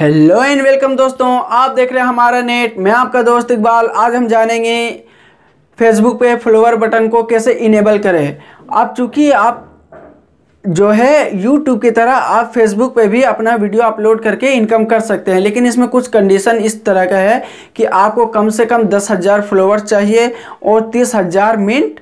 Hello and welcome दोस्तों आप देख रहे हैं हमारा नेट मैं आपका दोस्त इकबाल आज हम जानेंगे फेसबुक पे फॉलोअर बटन को कैसे इनेबल करें आप चूँकि आप जो है यूट्यूब की तरह आप फेसबुक पे भी अपना वीडियो अपलोड करके इनकम कर सकते हैं लेकिन इसमें कुछ कंडीशन इस तरह का है कि आपको कम से कम दस हज़ार फॉलोअर चाहिए और तीस हज़ार मिनट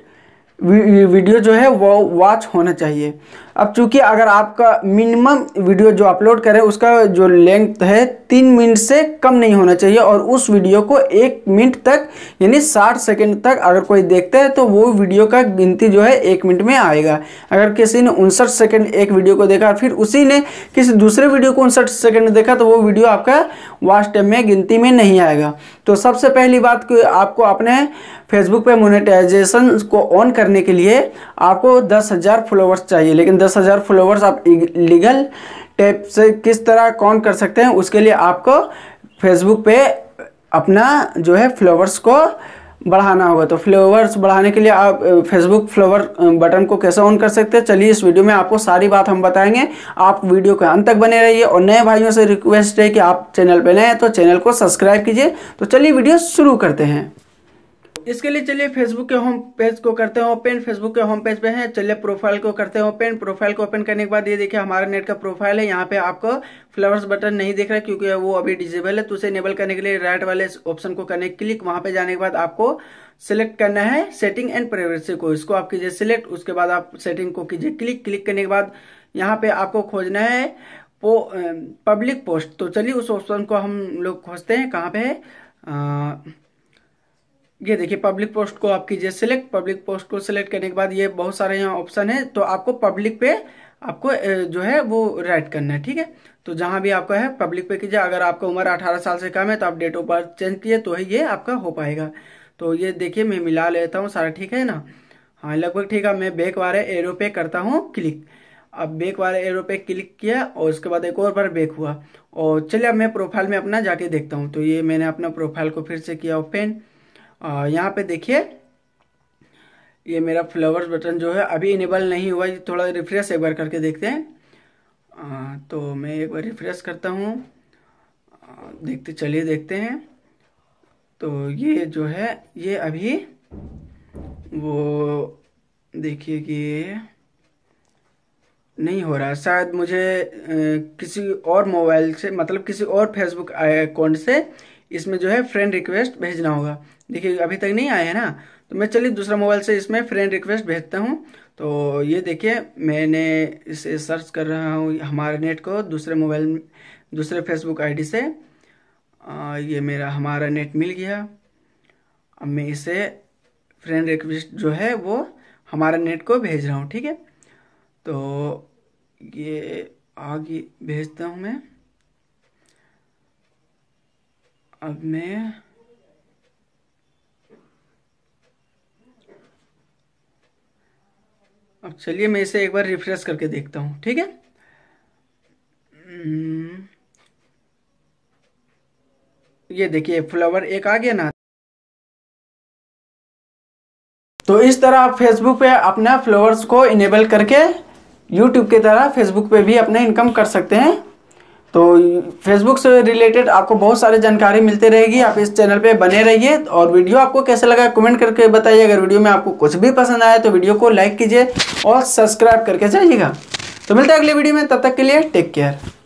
वीडियो जो है वो वॉच होना चाहिए अब चूंकि अगर आपका मिनिमम वीडियो जो अपलोड करें उसका जो लेंथ है तीन मिनट से कम नहीं होना चाहिए और उस वीडियो को एक मिनट तक यानी साठ सेकेंड तक अगर कोई देखता है तो वो वीडियो का गिनती जो है एक मिनट में आएगा अगर किसी ने उनसठ सेकेंड एक वीडियो को देखा फिर उसी ने किसी दूसरे वीडियो को उनसठ सेकेंड देखा तो वो वीडियो आपका वास्ट टाइम में गिनती में नहीं आएगा तो सबसे पहली बात कि आपको अपने फेसबुक पे मोनेटाइजेशन को ऑन करने के लिए आपको दस हज़ार फॉलोवर्स चाहिए लेकिन दस दस हज़ार फॉलोवर्स आप लीगल टेप से किस तरह कौन कर सकते हैं उसके लिए आपको फेसबुक पे अपना जो है फ्लोवर्स को बढ़ाना होगा तो फ्लोवर्स बढ़ाने के लिए आप फेसबुक फ्लोवर बटन को कैसे ऑन कर सकते हैं चलिए इस वीडियो में आपको सारी बात हम बताएंगे आप वीडियो के अंत तक बने रहिए और नए भाइयों से रिक्वेस्ट है कि आप चैनल पर नए हैं तो चैनल को सब्सक्राइब कीजिए तो चलिए वीडियो शुरू करते हैं इसके लिए चलिए फेसबुक के होम पेज को करते हैं ओपन फेसबुक के होम पेज पे हैं चलिए प्रोफाइल को करते हैं ओपन प्रोफाइल को ओपन करने के बाद ये देखिए हमारा नेट का प्रोफाइल है यहाँ पे आपको फ्लावर्स बटन नहीं दिख रहा क्योंकि वो अभी डिजेबल है तो उसे इनेबल करने के लिए राइट वाले ऑप्शन को करने क्लिक वहां पे जाने के बाद आपको सिलेक्ट करना है सेटिंग एंड प्राइवेसी को इसको आप कीजिए सिलेक्ट उसके बाद आप सेटिंग को कीजिए क्लिक क्लिक करने के बाद यहाँ पे आपको खोजना है पो, पब्लिक पोस्ट तो चलिए उस ऑप्शन को हम लोग खोजते हैं कहाँ पे है आ, ये देखिए पब्लिक पोस्ट को आप कीजिए सिलेक्ट पब्लिक पोस्ट को सिलेक्ट करने के बाद ये बहुत सारे यहाँ ऑप्शन है तो आपको पब्लिक पे आपको जो है वो राइट करना है ठीक है तो जहां भी आपका है पब्लिक पे कीजिए अगर आपका उम्र 18 साल से कम है तो आप डेट ऑफ बर्थ चेंज किए तो ही ये आपका हो पाएगा तो ये देखिए मैं मिला लेता हूँ सारा ठीक है ना हाँ लगभग ठीक है मैं बेक वाले एरो पे करता हूँ क्लिक अब बेक वाले एरो पे क्लिक किया और उसके बाद एक और बार बेक हुआ और चलिए अब मैं प्रोफाइल में अपना जाके देखता हूँ तो ये मैंने अपना प्रोफाइल को फिर से किया ओपन यहाँ पे देखिए ये मेरा फ्लावर्स बटन जो है अभी इनेबल नहीं हुआ ये थोड़ा रिफ्रेश एक बार करके देखते हैं तो मैं एक बार रिफ्रेश करता हूँ देखते चलिए देखते हैं तो ये जो है ये अभी वो देखिए कि नहीं हो रहा शायद मुझे किसी और मोबाइल से मतलब किसी और फेसबुक अकाउंट से इसमें जो है फ्रेंड रिक्वेस्ट भेजना होगा देखिए अभी तक नहीं आया है ना तो मैं चलिए दूसरा मोबाइल से इसमें फ्रेंड रिक्वेस्ट भेजता हूँ तो ये देखिए मैंने इसे सर्च कर रहा हूँ हमारे नेट को दूसरे मोबाइल दूसरे फेसबुक आईडी से आ, ये मेरा हमारा नेट मिल गया अब मैं इसे फ्रेंड रिक्वेस्ट जो है वो हमारा नेट को भेज रहा हूँ ठीक है तो ये आगे भेजता हूँ मैं अब मैं अब चलिए मैं इसे एक बार रिफ्रेश करके देखता हूँ ठीक है हम्म। ये देखिए फ्लावर एक आ गया ना तो इस तरह आप फेसबुक पे अपना फ्लावर्स को इनेबल करके यूट्यूब के तरह फेसबुक पे भी अपना इनकम कर सकते हैं तो फेसबुक से रिलेटेड आपको बहुत सारी जानकारी मिलती रहेगी आप इस चैनल पे बने रहिए और वीडियो आपको कैसे लगा कमेंट करके बताइए अगर वीडियो में आपको कुछ भी पसंद आया तो वीडियो को लाइक कीजिए और सब्सक्राइब करके जाइएगा तो मिलते हैं अगले वीडियो में तब तक के लिए टेक केयर